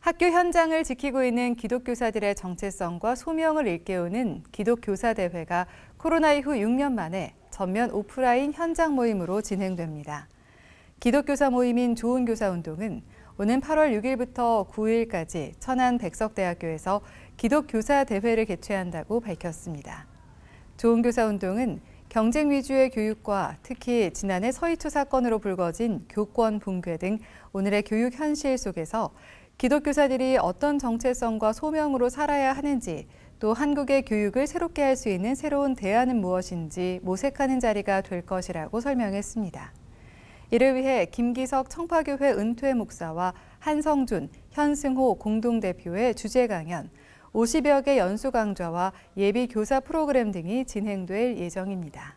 학교 현장을 지키고 있는 기독교사들의 정체성과 소명을 일깨우는 기독교사 대회가 코로나 이후 6년 만에 전면 오프라인 현장 모임으로 진행됩니다. 기독교사 모임인 좋은 교사 운동은 오는 8월 6일부터 9일까지 천안 백석대학교에서 기독교사 대회를 개최한다고 밝혔습니다. 좋은 교사 운동은 경쟁 위주의 교육과 특히 지난해 서희초 사건으로 불거진 교권 붕괴 등 오늘의 교육 현실 속에서 기독교사들이 어떤 정체성과 소명으로 살아야 하는지 또 한국의 교육을 새롭게 할 수 있는 새로운 대안은 무엇인지 모색하는 자리가 될 것이라고 설명했습니다. 이를 위해 김기석 청파교회 은퇴 목사와 한성준, 현승호 공동대표의 주제 강연, 50여 개 연수 강좌와 예비 교사 프로그램 등이 진행될 예정입니다.